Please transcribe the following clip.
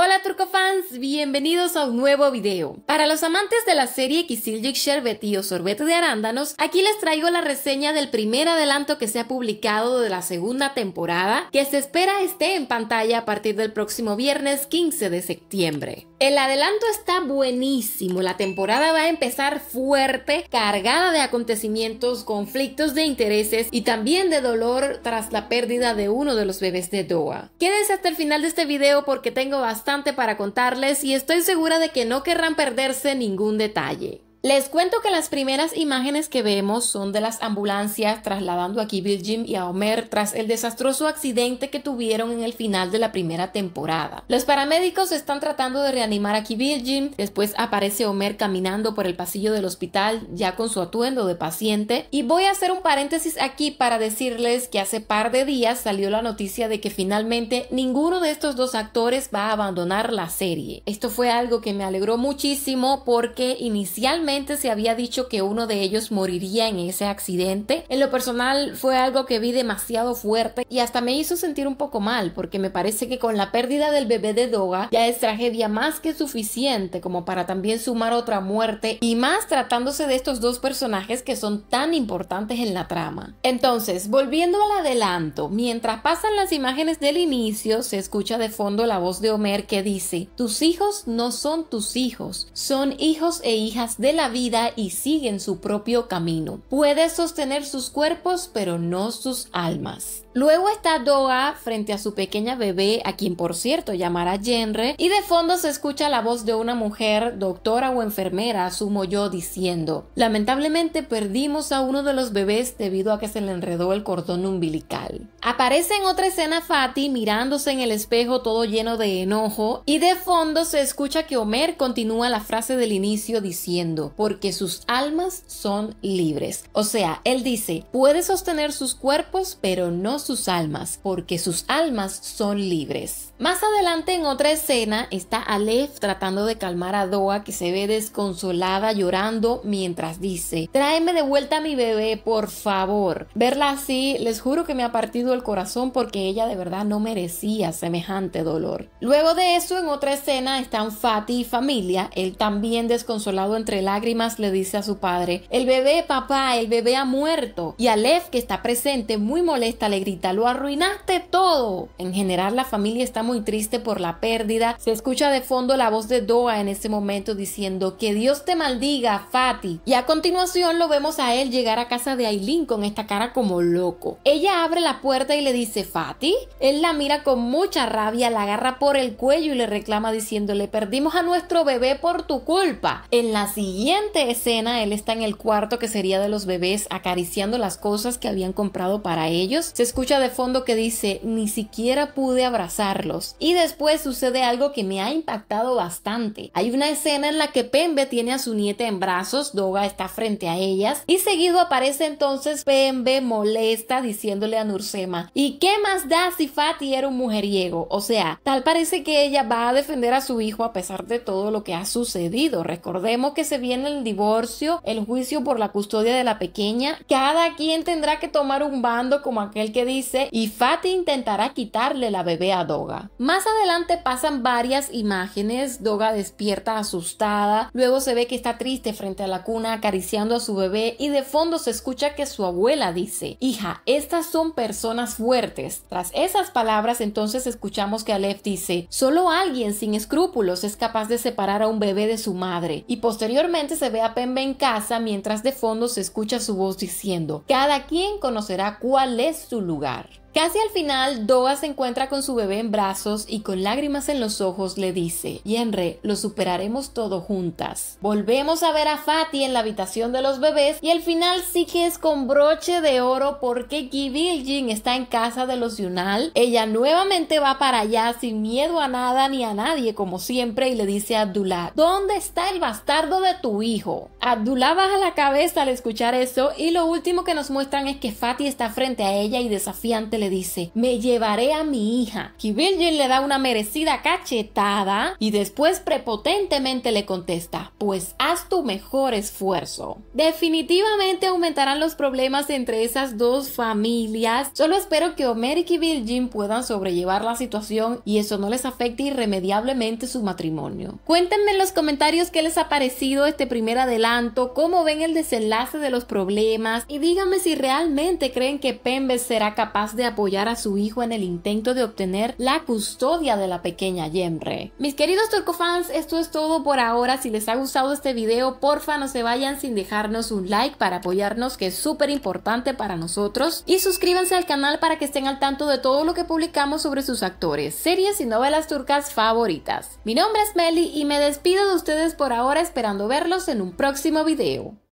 Hola Turcofans, bienvenidos a un nuevo video. Para los amantes de la serie Kisiljik Sherbet y o Sorbete de Arándanos, aquí les traigo la reseña del primer adelanto que se ha publicado de la segunda temporada, que se espera esté en pantalla a partir del próximo viernes 15 de septiembre. El adelanto está buenísimo, la temporada va a empezar fuerte, cargada de acontecimientos, conflictos de intereses y también de dolor tras la pérdida de uno de los bebés de Doa. Quédense hasta el final de este video porque tengo bastante para contarles y estoy segura de que no querrán perderse ningún detalle. Les cuento que las primeras imágenes que vemos son de las ambulancias trasladando a Kibil Jim y a Homer tras el desastroso accidente que tuvieron en el final de la primera temporada. Los paramédicos están tratando de reanimar a Kibil Jim, después aparece Homer caminando por el pasillo del hospital ya con su atuendo de paciente y voy a hacer un paréntesis aquí para decirles que hace par de días salió la noticia de que finalmente ninguno de estos dos actores va a abandonar la serie. Esto fue algo que me alegró muchísimo porque inicialmente se había dicho que uno de ellos moriría en ese accidente. En lo personal fue algo que vi demasiado fuerte y hasta me hizo sentir un poco mal porque me parece que con la pérdida del bebé de Doga ya es tragedia más que suficiente como para también sumar otra muerte y más tratándose de estos dos personajes que son tan importantes en la trama. Entonces, volviendo al adelanto, mientras pasan las imágenes del inicio, se escucha de fondo la voz de Homer que dice, tus hijos no son tus hijos, son hijos e hijas de la vida y siguen su propio camino. Puede sostener sus cuerpos, pero no sus almas. Luego está Doa frente a su pequeña bebé, a quien por cierto llamará Jenre, y de fondo se escucha la voz de una mujer, doctora o enfermera, asumo yo, diciendo, lamentablemente perdimos a uno de los bebés debido a que se le enredó el cordón umbilical. Aparece en otra escena Fati mirándose en el espejo todo lleno de enojo, y de fondo se escucha que Homer continúa la frase del inicio diciendo, porque sus almas son libres. O sea, él dice, puede sostener sus cuerpos, pero no sus almas, porque sus almas son libres. Más adelante en otra escena está Aleph tratando de calmar a Doa que se ve desconsolada llorando mientras dice, tráeme de vuelta a mi bebé, por favor. Verla así, les juro que me ha partido el corazón porque ella de verdad no merecía semejante dolor. Luego de eso, en otra escena están Fati y familia. Él también desconsolado entre lágrimas le dice a su padre, el bebé, papá, el bebé ha muerto. Y Aleph, que está presente, muy molesta, le lo arruinaste todo. En general la familia está muy triste por la pérdida. Se escucha de fondo la voz de Doa en ese momento diciendo que Dios te maldiga, Fati. Y a continuación lo vemos a él llegar a casa de Aileen con esta cara como loco. Ella abre la puerta y le dice, Fati. Él la mira con mucha rabia, la agarra por el cuello y le reclama diciéndole, perdimos a nuestro bebé por tu culpa. En la siguiente escena, él está en el cuarto que sería de los bebés acariciando las cosas que habían comprado para ellos. Se escucha de fondo que dice, ni siquiera pude abrazarlos. Y después sucede algo que me ha impactado bastante. Hay una escena en la que Pembe tiene a su nieta en brazos, Doga está frente a ellas, y seguido aparece entonces Pembe molesta diciéndole a Nursema, ¿y qué más da si Fati era un mujeriego? O sea, tal parece que ella va a defender a su hijo a pesar de todo lo que ha sucedido. Recordemos que se viene el divorcio, el juicio por la custodia de la pequeña, cada quien tendrá que tomar un bando como aquel que dice, y Fati intentará quitarle la bebé a Doga. Más adelante pasan varias imágenes, Doga despierta asustada, luego se ve que está triste frente a la cuna acariciando a su bebé y de fondo se escucha que su abuela dice, hija, estas son personas fuertes. Tras esas palabras entonces escuchamos que Aleph dice, solo alguien sin escrúpulos es capaz de separar a un bebé de su madre y posteriormente se ve a Pembe en casa mientras de fondo se escucha su voz diciendo, cada quien conocerá cuál es su lugar lugar. Casi al final, Doa se encuentra con su bebé en brazos y con lágrimas en los ojos le dice, Yenre, lo superaremos todo juntas. Volvemos a ver a Fati en la habitación de los bebés y al final sigue es con broche de oro porque Gibiljin está en casa de los Yunal. Ella nuevamente va para allá sin miedo a nada ni a nadie como siempre y le dice a Abdullah, ¿dónde está el bastardo de tu hijo? Abdullah baja la cabeza al escuchar eso y lo último que nos muestran es que Fati está frente a ella y desafiante le dice, me llevaré a mi hija. Virgin le da una merecida cachetada y después prepotentemente le contesta, pues haz tu mejor esfuerzo. Definitivamente aumentarán los problemas entre esas dos familias. Solo espero que Omer y Virgin puedan sobrellevar la situación y eso no les afecte irremediablemente su matrimonio. Cuéntenme en los comentarios qué les ha parecido este primer adelanto, cómo ven el desenlace de los problemas y díganme si realmente creen que Pembe será capaz de apoyar a su hijo en el intento de obtener la custodia de la pequeña Yemre. Mis queridos turcofans, esto es todo por ahora. Si les ha gustado este video, porfa no se vayan sin dejarnos un like para apoyarnos, que es súper importante para nosotros. Y suscríbanse al canal para que estén al tanto de todo lo que publicamos sobre sus actores, series y novelas turcas favoritas. Mi nombre es Meli y me despido de ustedes por ahora esperando verlos en un próximo video.